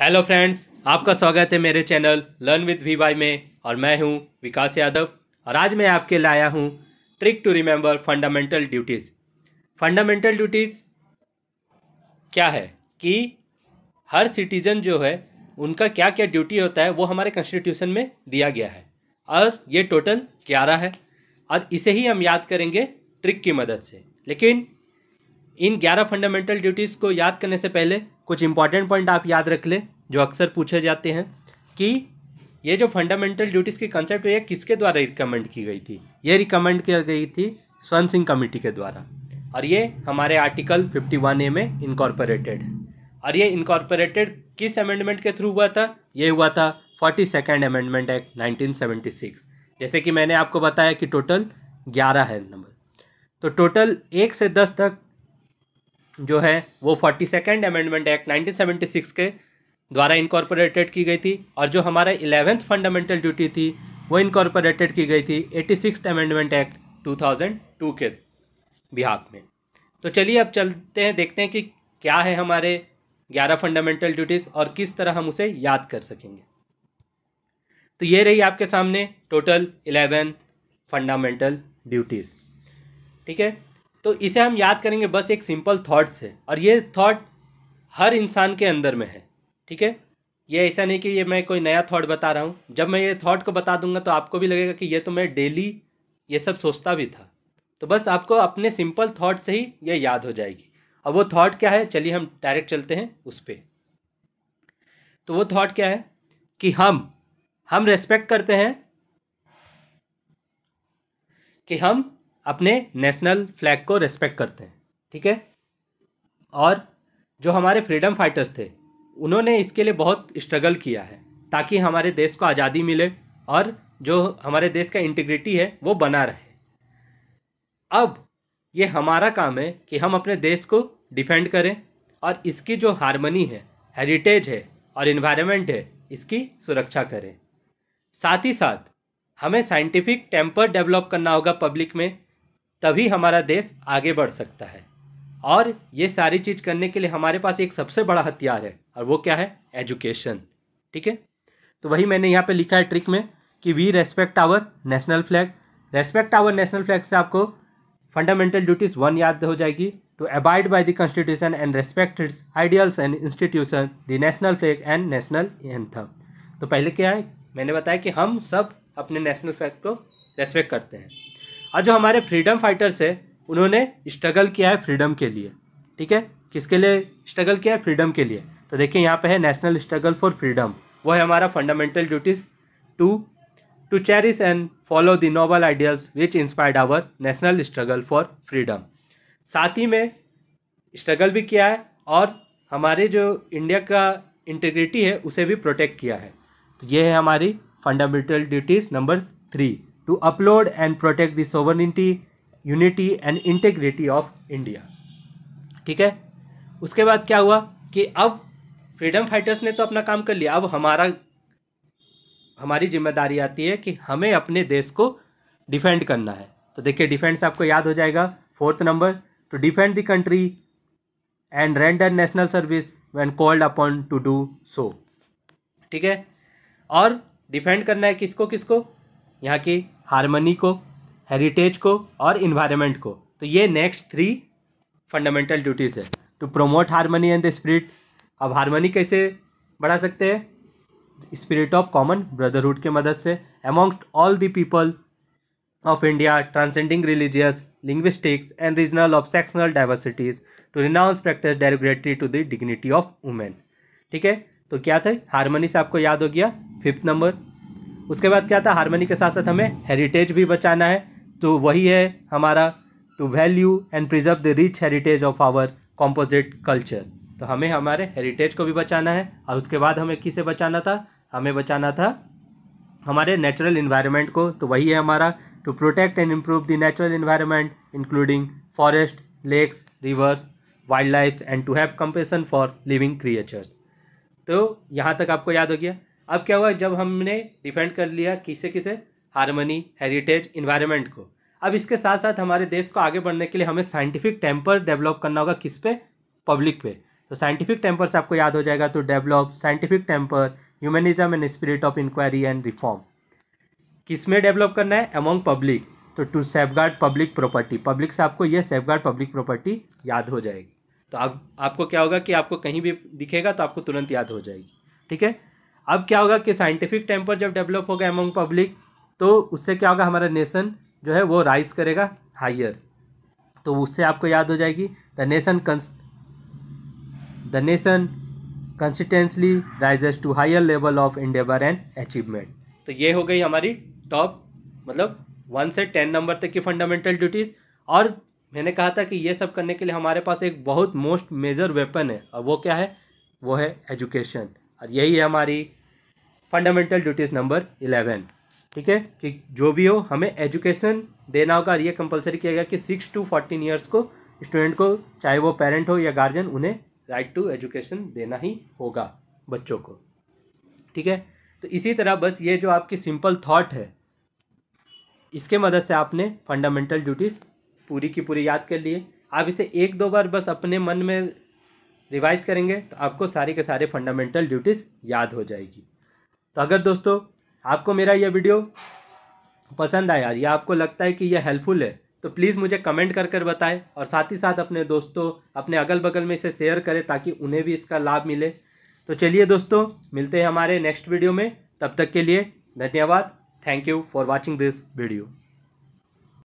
hello friends आपका स्वागत है मेरे channel learn with V Y में और मैं हूं विकास यादव और आज मैं आपके लाया हूं trick to remember fundamental duties fundamental duties क्या है कि हर सिटीजन जो है उनका क्या क्या ड्यूटी होता है वो हमारे कॉन्स्टिट्यूशन में दिया गया है और ये टोटल ग्यारह है और इसे ही हम याद करेंगे ट्रिक की मदद से लेकिन इन 11 फंडामेंटल ड्यूटीज़ को याद करने से पहले कुछ इंपॉर्टेंट पॉइंट आप याद रख लें जो अक्सर पूछे जाते हैं कि ये जो फंडामेंटल ड्यूटीज़ की कंसेप्ट है किसके द्वारा रिकमेंड की गई थी ये रिकमेंड की गई थी स्वर्ण सिंह कमेटी के द्वारा और ये हमारे आर्टिकल 51 ए में इनकॉर्पोरेटेड और ये इनकॉर्पोरेटेड किस अमेंडमेंट के थ्रू हुआ था ये हुआ था forty second amendment act six जैसे कि मैंने आपको बताया कि टोटल ग्यारह है नंबर तो टोटल एक से दस तक जो है वो forty second amendment act nineteen seventy six के द्वारा इनकॉर्पोरेटेड की गई थी और जो हमारा इलेवेंथ फंडामेंटल ड्यूटी थी वो इनकॉर्पोरेटेड की गई थी eighty six amendment act two thousand two के बिहार में तो चलिए अब चलते हैं देखते हैं कि क्या है हमारे ग्यारह फंडामेंटल ड्यूटीज़ और किस तरह हम उसे याद कर सकेंगे तो ये रही आपके सामने टोटल इलेवन फंडामेंटल ड्यूटीज़ ठीक है तो इसे हम याद करेंगे बस एक सिंपल थॉट से और ये थॉट हर इंसान के अंदर में है ठीक है ये ऐसा नहीं कि ये मैं कोई नया थॉट बता रहा हूँ जब मैं ये थॉट को बता दूंगा तो आपको भी लगेगा कि ये तो मैं डेली ये सब सोचता भी था तो बस आपको अपने सिंपल थॉट से ही ये याद हो जाएगी अब वो थॉट क्या है चलिए हम डायरेक्ट चलते हैं उस पर तो वो थॉट क्या है कि हम हम रेस्पेक्ट करते हैं कि हम अपने नेशनल फ्लैग को रेस्पेक्ट करते हैं ठीक है और जो हमारे फ्रीडम फाइटर्स थे उन्होंने इसके लिए बहुत स्ट्रगल किया है ताकि हमारे देश को आज़ादी मिले और जो हमारे देश का इंटीग्रिटी है वो बना रहे अब ये हमारा काम है कि हम अपने देश को डिफेंड करें और इसकी जो हारमनी है हेरिटेज है और इन्वायरमेंट है इसकी सुरक्षा करें साथ ही साथ हमें साइंटिफिक टेम्पर डेवलप करना होगा पब्लिक में तभी हमारा देश आगे बढ़ सकता है और ये सारी चीज़ करने के लिए हमारे पास एक सबसे बड़ा हथियार है और वो क्या है एजुकेशन ठीक है तो वही मैंने यहाँ पे लिखा है ट्रिक में कि we respect our national flag respect our national flag से आपको फंडामेंटल ड्यूटीज़ वन याद हो जाएगी to abide by the constitution and respect its ideals and institution the national flag and national anthem तो पहले क्या है मैंने बताया कि हम सब अपने नेशनल फ्लैग को रेस्पेक्ट करते हैं और जो हमारे फ्रीडम फाइटर्स है उन्होंने स्ट्रगल किया है फ्रीडम के लिए ठीक है किसके लिए स्ट्रगल किया है फ्रीडम के लिए तो देखिए यहाँ पे है नेशनल स्ट्रगल फॉर फ्रीडम वो है हमारा fundamental duties to to cherish and follow the noble ideals which inspired our national struggle for freedom साथ ही में स्ट्रगल भी किया है और हमारे जो इंडिया का इंटीग्रिटी है उसे भी प्रोटेक्ट किया है तो ये है हमारी fundamental duties number three to uphold and protect the sovereignty unity and integrity of India ठीक है उसके बाद क्या हुआ कि अब फ्रीडम फाइटर्स ने तो अपना काम कर लिया अब हमारा हमारी जिम्मेदारी आती है कि हमें अपने देश को डिफेंड करना है तो देखिए डिफेंस आपको याद हो जाएगा fourth number to defend the country and render national service when called upon to do so ठीक है और डिफेंड करना है किसको किसको यहाँ की हारमनी को हेरिटेज को और इन्वायरमेंट को तो ये नेक्स्ट थ्री फंडामेंटल ड्यूटीज़ है to promote harmony and the spirit अब हारमनी कैसे बढ़ा सकते हैं स्पिरिट ऑफ कॉमन ब्रदरहुड के मदद से amongst all the people of India transcending religious linguistics and regional of sectional diversities to renounce practice derogatory to the dignity of women ठीक है तो क्या था हारमोनी से आपको याद हो गया फिफ्थ नंबर उसके बाद क्या था हारमोनी के साथ साथ हमें हेरिटेज भी बचाना है तो वही है हमारा to value and preserve the rich heritage of our composite culture तो हमें हमारे हेरिटेज को भी बचाना है और उसके बाद हमें किसे बचाना था हमें बचाना था हमारे नेचुरल इन्वायरमेंट को तो वही है हमारा to protect and improve the natural environment including forest lakes rivers wild life and to have compassion for living creatures तो यहाँ तक आपको याद हो गया अब क्या हुआ जब हमने डिफेंड कर लिया किसे किसे हारमनी हेरिटेज इन्वायरमेंट को अब इसके साथ साथ हमारे देश को आगे बढ़ने के लिए हमें साइंटिफिक टेम्पर डेवलप करना होगा किस पे पब्लिक पे तो साइंटिफिक टेम्पर से आपको याद हो जाएगा तो develop scientific temper humanism and spirit of inquiry and reform किस में डेवलप करना है अमॉन्ग पब्लिक तो to guard public property public से आपको यह गार्ड पब्लिक प्रॉपर्टी याद हो जाएगी तो आप आपको क्या होगा कि आपको कहीं भी दिखेगा तो आपको तुरंत याद हो जाएगी ठीक है अब क्या होगा कि साइंटिफिक टेम्पर जब डेवलप होगा एमंग पब्लिक तो उससे क्या होगा हमारा नेशन जो है वो राइज करेगा हायर तो उससे आपको याद हो जाएगी the nation the nation consistently rises to higher level of endeavour and achievement तो ये हो गई हमारी टॉप मतलब वन से टेन नंबर तक की फंडामेंटल ड्यूटीज़ और मैंने कहा था कि ये सब करने के लिए हमारे पास एक बहुत मोस्ट मेजर वेपन है और वो क्या है वो है एजुकेशन और यही है हमारी फंडामेंटल ड्यूटीज़ नंबर इलेवन ठीक है कि जो भी हो हमें एजुकेशन देना होगा और ये कंपलसरी किया गया कि सिक्स टू फोर्टीन ईयर्स को स्टूडेंट को चाहे वो पेरेंट हो या गार्जियन उन्हें राइट टू एजुकेशन देना ही होगा बच्चों को ठीक है तो इसी तरह बस ये जो आपकी सिंपल थाट है इसके मदद से आपने फंडामेंटल ड्यूटीज़ पूरी की पूरी याद कर लिए आप इसे एक दो बार बस अपने मन में रिवाइज़ करेंगे तो आपको सारी के सारे फंडामेंटल ड्यूटीज़ याद हो जाएगी तो अगर दोस्तों आपको मेरा यह वीडियो पसंद आया या आपको लगता है कि यह हेल्पफुल है तो प्लीज़ मुझे कमेंट कर कर बताएं और साथ ही साथ अपने दोस्तों अपने अगल बगल में इसे शेयर करें ताकि उन्हें भी इसका लाभ मिले तो चलिए दोस्तों मिलते हैं हमारे नेक्स्ट वीडियो में तब तक के लिए धन्यवाद thank you for watching this video